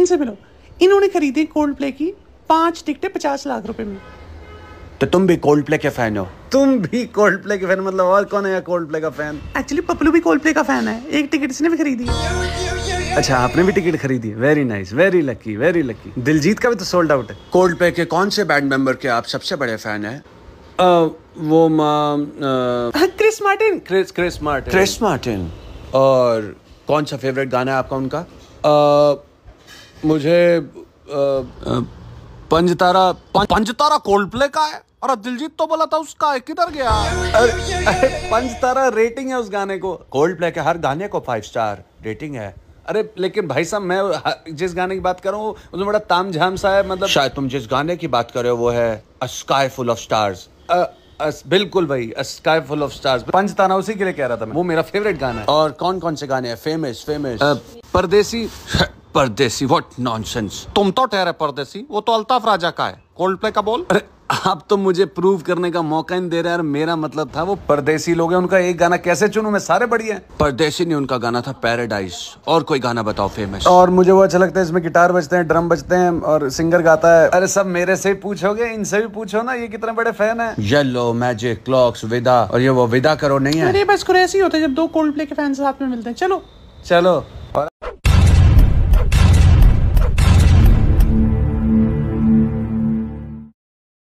इनसे मिलो इन्होंने खरीदी कोल्ड प्ले की पांच टिकटें पचास लाख रुपए में तो तुम भी कोल्ड प्ले के फैन हो तुम भी कोल्ड प्ले के फैन मतलब और कौन है कोल्ड प्ले का फैन एक्चुअली पपलू भी कोल्ड प्ले का फैन है एक टिकट इसने भी खरीदी अच्छा आपने भी टिकट खरीदी very nice very lucky very lucky Diljit का भी तो सोल्ड आउट है कोल्ड प्ले के कौन से बैंड मेंबर के आप सबसे बड़े फैन है वो Chris Martin Chris Chris Martin Chris Martin और कौन सा फेवरेट गाना है आपका उनका मुझे पंजतारा पंजतारा कोल्ड प्ले का है और दिलजीत तो बोला था उसका किधर गया पंजतारा रेटिंग है उस गाने को कोल्ड प्ले के हर गाने को फाइव स्टार रेटिंग है अरे लेकिन भाई साहब मैं जिस गाने की बात कर रहा हूँ उसमें बड़ा ताम झाम सा है मतलब शायद तुम जिस गाने की बात कर रहे हो वो है a sky full of stars बिल्कुल भाई a sky full of stars पंच ताना उसी के लिए कह रहा था मैं वो मेरा फेवरेट गाना है और कौन कौन से गाने हैं फेमस फेमस परदेसी परदेसी व्हाट नॉनसेंस तुम तो ठहरे परदेसी वो तो अल्ताफ राजा का है कोल्ड प्ले का बोल अरे आप तो मुझे प्रूव करने का मौका ही दे रहे हैं मेरा मतलब था वो परदेसी लोग हैं उनका एक गाना कैसे चुनू मैं सारे बढ़िया हैं परदेसी नहीं उनका गाना था पैराडाइज और कोई गाना बताओ फेमस और मुझे वो अच्छा लगता है इसमें गिटार बजते हैं ड्रम बजते हैं और सिंगर गाता है अरे सब मेरे से पूछोगे इनसे भी पूछो ना ये कितने बड़े फैन है येलो मैजिक क्लॉक्स विदा और ये वो विदा करो नहीं है अरे बस ऐसे ही होता है जब दो कोल्ड प्ले के फैन साथ में मिलते हैं चलो चलो